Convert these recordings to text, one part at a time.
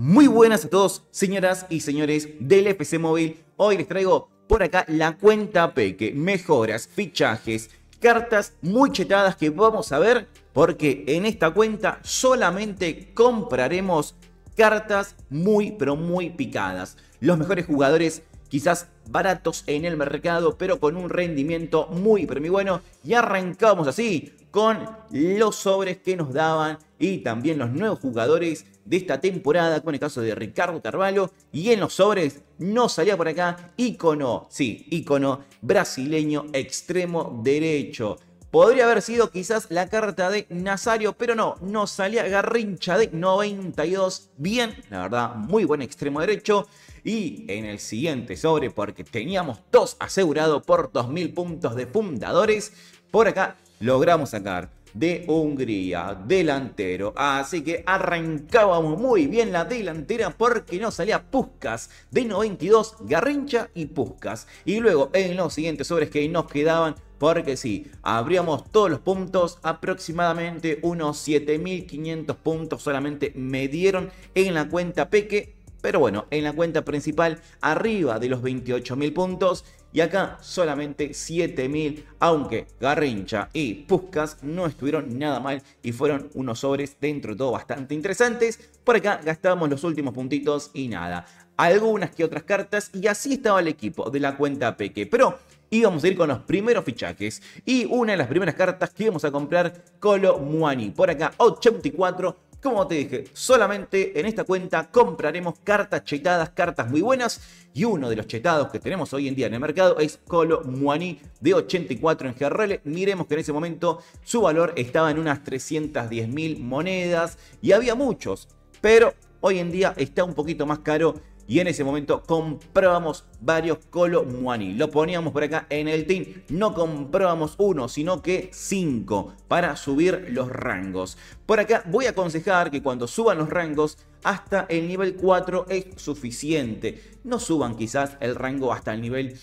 Muy buenas a todos, señoras y señores del FC Móvil. Hoy les traigo por acá la cuenta Peque, mejoras, fichajes, cartas muy chetadas que vamos a ver porque en esta cuenta solamente compraremos cartas muy pero muy picadas. Los mejores jugadores quizás baratos en el mercado, pero con un rendimiento muy, pero muy bueno. Y arrancamos así con los sobres que nos daban y también los nuevos jugadores de esta temporada, con el caso de Ricardo Carvalho. Y en los sobres no salía por acá ícono, sí, ícono brasileño extremo derecho. Podría haber sido quizás la carta de Nazario, pero no, nos salía Garrincha de 92. Bien, la verdad, muy buen extremo derecho. Y en el siguiente sobre, porque teníamos dos asegurado por 2.000 puntos de fundadores, por acá logramos sacar de Hungría, delantero. Así que arrancábamos muy bien la delantera porque nos salía Puskas de 92, Garrincha y Puskas. Y luego en los siguientes sobres que nos quedaban, porque sí, abríamos todos los puntos, aproximadamente unos 7.500 puntos solamente me dieron en la cuenta Peque. Pero bueno, en la cuenta principal, arriba de los 28.000 puntos y acá solamente 7000, aunque Garrincha y Puskas no estuvieron nada mal y fueron unos sobres dentro de todo bastante interesantes. Por acá gastamos los últimos puntitos y nada, algunas que otras cartas y así estaba el equipo de la cuenta Peque, pero... Íbamos a ir con los primeros fichajes y una de las primeras cartas que íbamos a comprar, Colo Muani. Por acá, 84, como te dije, solamente en esta cuenta compraremos cartas chetadas, cartas muy buenas. Y uno de los chetados que tenemos hoy en día en el mercado es Colo Muani de 84 en GRL. Miremos que en ese momento su valor estaba en unas 310.000 mil monedas y había muchos. Pero hoy en día está un poquito más caro y en ese momento comprábamos varios Colo Muani. Lo poníamos por acá en el team. No comprábamos uno, sino que cinco para subir los rangos. Por acá voy a aconsejar que cuando suban los rangos hasta el nivel 4 es suficiente. No suban quizás el rango hasta el nivel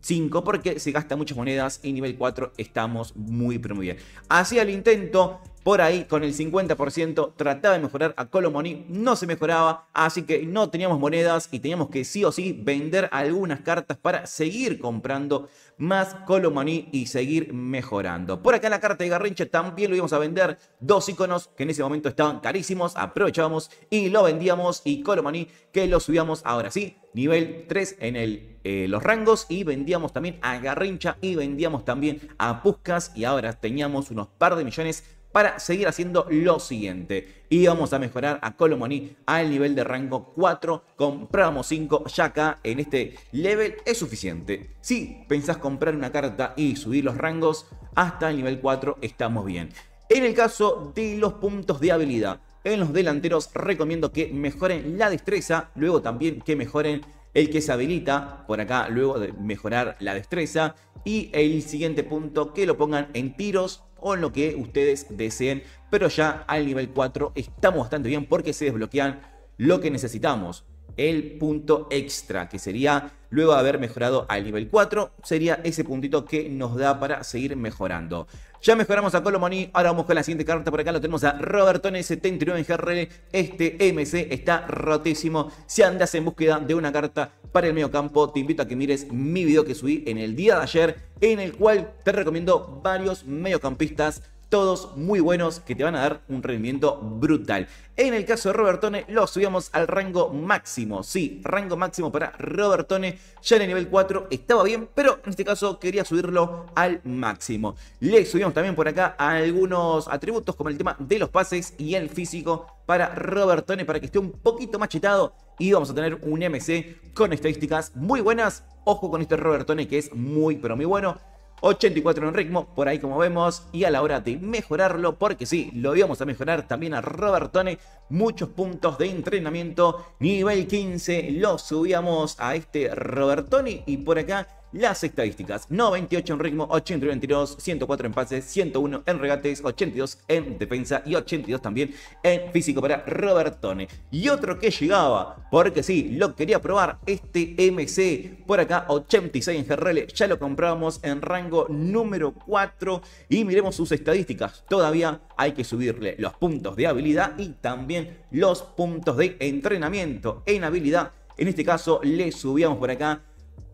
5 porque se gasta muchas monedas y nivel 4 estamos muy pero muy bien. Hacía el intento, por ahí con el 50%, trataba de mejorar a colomoní no se mejoraba, así que no teníamos monedas y teníamos que sí o sí vender algunas cartas para seguir comprando más colomoní y seguir mejorando. Por acá en la carta de Garrincha también lo íbamos a vender, dos iconos que en ese momento estaban carísimos, aprovechábamos y lo vendíamos y colomoní que lo subíamos ahora sí, nivel 3 en el, eh, los rangos y vendíamos también a Garrincha y vendíamos también a Puscas y ahora teníamos unos par de millones para seguir haciendo lo siguiente. Y vamos a mejorar a Colomoni al nivel de rango 4. Compramos 5 ya acá en este level es suficiente. Si pensás comprar una carta y subir los rangos hasta el nivel 4 estamos bien. En el caso de los puntos de habilidad, en los delanteros recomiendo que mejoren la destreza, luego también que mejoren el que se habilita por acá luego de mejorar la destreza y el siguiente punto que lo pongan en tiros o lo que ustedes deseen, pero ya al nivel 4 estamos bastante bien porque se desbloquean lo que necesitamos el punto extra, que sería luego de haber mejorado al nivel 4, sería ese puntito que nos da para seguir mejorando. Ya mejoramos a Colomoni, ahora vamos con la siguiente carta por acá, lo tenemos a Robertone 79 en GRL, este MC está rotísimo, si andas en búsqueda de una carta para el mediocampo, te invito a que mires mi video que subí en el día de ayer, en el cual te recomiendo varios mediocampistas todos muy buenos que te van a dar un rendimiento brutal. En el caso de Robertone lo subíamos al rango máximo. Sí, rango máximo para Robertone ya en el nivel 4 estaba bien, pero en este caso quería subirlo al máximo. Le subimos también por acá algunos atributos como el tema de los pases y el físico para Robertone para que esté un poquito más chetado y vamos a tener un MC con estadísticas muy buenas. Ojo con este Robertone que es muy pero muy bueno. 84 en ritmo, por ahí como vemos, y a la hora de mejorarlo, porque sí, lo íbamos a mejorar también a Robertone, muchos puntos de entrenamiento, nivel 15, lo subíamos a este Robertone y por acá las estadísticas. 98 en ritmo, 80 en 22, 104 en pases, 101 en regates, 82 en defensa y 82 también en físico para Robertone. Y otro que llegaba, porque sí, lo quería probar, este MC. Por acá, 86 en GRL, ya lo compramos en rango número 4 y miremos sus estadísticas. Todavía hay que subirle los puntos de habilidad y también los puntos de entrenamiento en habilidad. En este caso le subíamos por acá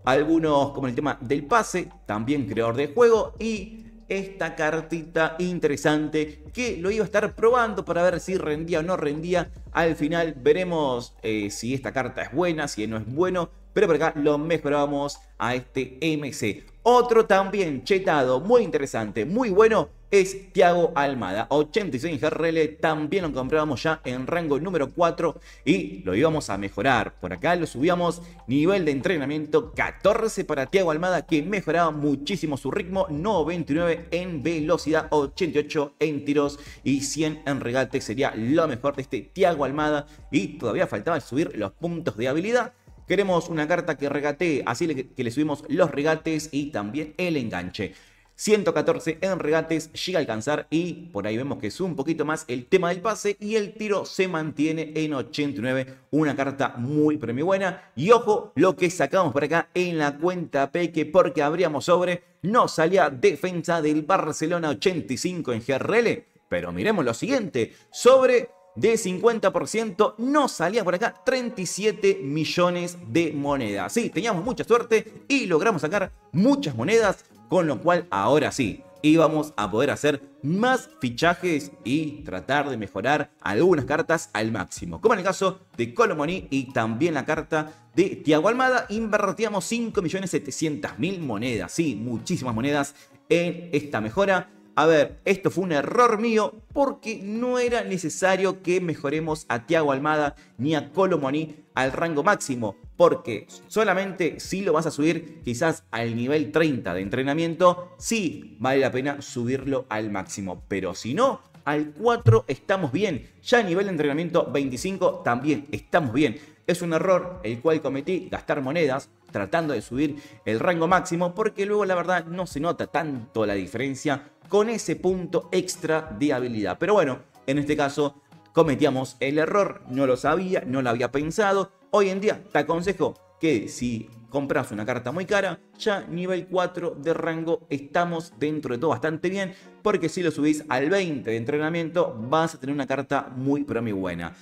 algunos como el tema del pase, también creador de juego y esta cartita interesante que lo iba a estar probando para ver si rendía o no rendía. Al final veremos eh, si esta carta es buena, si no es bueno, pero por acá lo mejoramos a este MC. Otro también chetado, muy interesante, muy bueno, es Tiago Almada. 86 GRL también lo comprábamos ya en rango número 4 y lo íbamos a mejorar. Por acá lo subíamos nivel de entrenamiento 14 para Tiago Almada que mejoraba muchísimo su ritmo. 99 en velocidad, 88 en tiros y 100 en regate. Sería lo mejor de este Tiago Almada y todavía faltaba subir los puntos de habilidad. Queremos una carta que regatee, así que le subimos los regates y también el enganche. 114 en regates, llega a alcanzar y por ahí vemos que es un poquito más el tema del pase y el tiro se mantiene en 89, una carta muy premio buena. Y ojo, lo que sacamos por acá en la cuenta Peque porque abríamos sobre, no salía defensa del Barcelona 85 en GRL. Pero miremos lo siguiente, sobre de 50%, no salía por acá 37 millones de monedas. Sí, teníamos mucha suerte y logramos sacar muchas monedas con lo cual ahora sí, íbamos a poder hacer más fichajes y tratar de mejorar algunas cartas al máximo. Como en el caso de Colomoni y también la carta de Tiago Almada, invertíamos 5.700.000 monedas, sí, muchísimas monedas en esta mejora a ver, esto fue un error mío porque no era necesario que mejoremos a Thiago Almada ni a Colomoni al rango máximo, porque solamente si lo vas a subir quizás al nivel 30 de entrenamiento, sí vale la pena subirlo al máximo, pero si no, al 4 estamos bien, ya a nivel de entrenamiento 25 también estamos bien. Es un error el cual cometí gastar monedas tratando de subir el rango máximo porque luego la verdad no se nota tanto la diferencia con ese punto extra de habilidad. Pero bueno, en este caso cometíamos el error, no lo sabía, no lo había pensado. Hoy en día te aconsejo que si compras una carta muy cara, ya nivel 4 de rango estamos dentro de todo bastante bien, porque si lo subís al 20 de entrenamiento vas a tener una carta muy pero muy buena.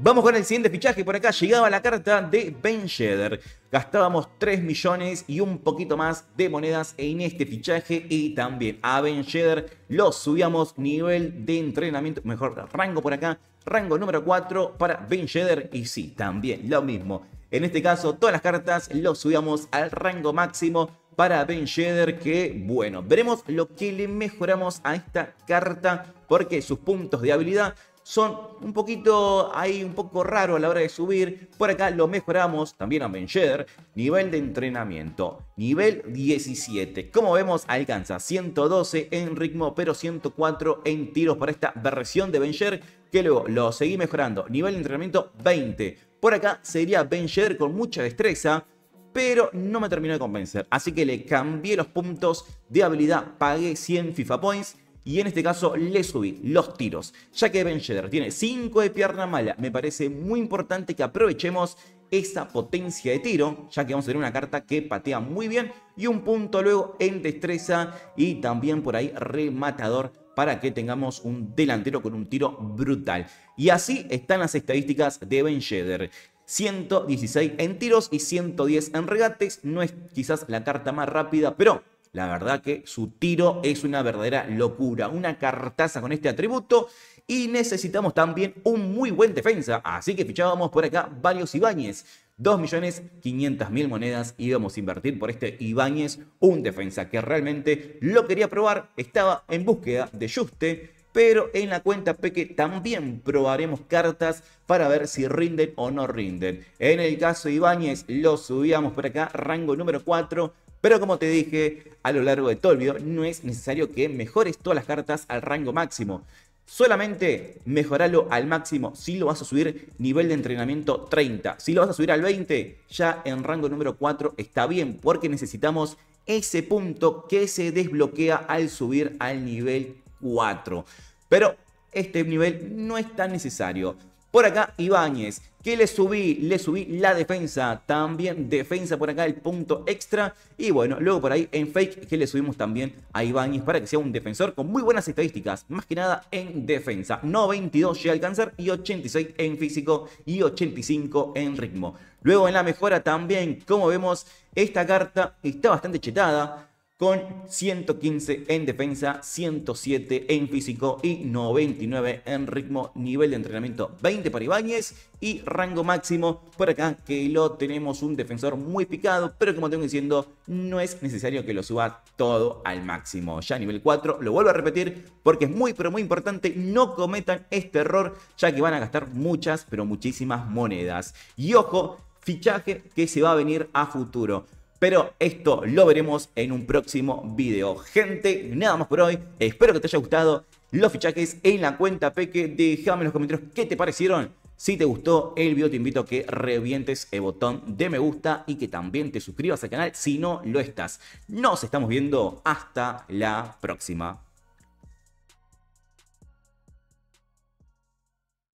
Vamos con el siguiente fichaje. Por acá llegaba la carta de Ben Shedder. Gastábamos 3 millones y un poquito más de monedas en este fichaje. Y también a Ben Shedder lo subíamos nivel de entrenamiento. Mejor rango por acá. Rango número 4 para Ben Shedder. Y sí, también lo mismo. En este caso, todas las cartas lo subíamos al rango máximo para Ben Shedder. Que bueno, veremos lo que le mejoramos a esta carta. Porque sus puntos de habilidad son un poquito ahí, un poco raro a la hora de subir. Por acá lo mejoramos también a Bencher. Nivel de entrenamiento, nivel 17. Como vemos, alcanza 112 en ritmo, pero 104 en tiros para esta versión de Bencher. Que luego lo seguí mejorando. Nivel de entrenamiento 20. Por acá sería Bencher con mucha destreza pero no me terminó de convencer. Así que le cambié los puntos de habilidad, pagué 100 FIFA Points y en este caso le subí los tiros, ya que Ben Shedder tiene 5 de pierna mala. Me parece muy importante que aprovechemos esa potencia de tiro, ya que vamos a tener una carta que patea muy bien y un punto luego en destreza y también por ahí rematador para que tengamos un delantero con un tiro brutal. Y así están las estadísticas de Ben Shedder. 116 en tiros y 110 en regates. No es quizás la carta más rápida, pero la verdad que su tiro es una verdadera locura, una cartaza con este atributo y necesitamos también un muy buen defensa, así que fichábamos por acá varios Ibáñez. 2.500.000 monedas íbamos a invertir por este Ibáñez, un defensa que realmente lo quería probar, estaba en búsqueda de Juste, pero en la cuenta Peque también probaremos cartas para ver si rinden o no rinden. En el caso Ibáñez lo subíamos por acá, rango número 4, pero como te dije a lo largo de todo el video, no es necesario que mejores todas las cartas al rango máximo. Solamente mejoralo al máximo si lo vas a subir nivel de entrenamiento 30. Si lo vas a subir al 20, ya en rango número 4 está bien, porque necesitamos ese punto que se desbloquea al subir al nivel 4. Pero este nivel no es tan necesario. Por acá, Ibáñez le subí, le subí la defensa, también defensa por acá, el punto extra. Y bueno, luego por ahí en fake que le subimos también a Ibáñez para que sea un defensor con muy buenas estadísticas, más que nada en defensa. 92 llega a alcanzar y 86 en físico y 85 en ritmo. Luego en la mejora también, como vemos, esta carta está bastante chetada con 115 en defensa, 107 en físico y 99 en ritmo, nivel de entrenamiento 20 para Ibáñez y rango máximo por acá que lo tenemos un defensor muy picado, pero como tengo diciendo, no es necesario que lo suba todo al máximo. Ya nivel 4, lo vuelvo a repetir porque es muy pero muy importante, no cometan este error ya que van a gastar muchas pero muchísimas monedas. Y ojo, fichaje que se va a venir a futuro. Pero esto lo veremos en un próximo video. Gente, nada más por hoy. Espero que te haya gustado los fichajes en la cuenta Peque. Déjame en los comentarios qué te parecieron. Si te gustó el video te invito a que revientes el botón de me gusta y que también te suscribas al canal si no lo estás. Nos estamos viendo hasta la próxima.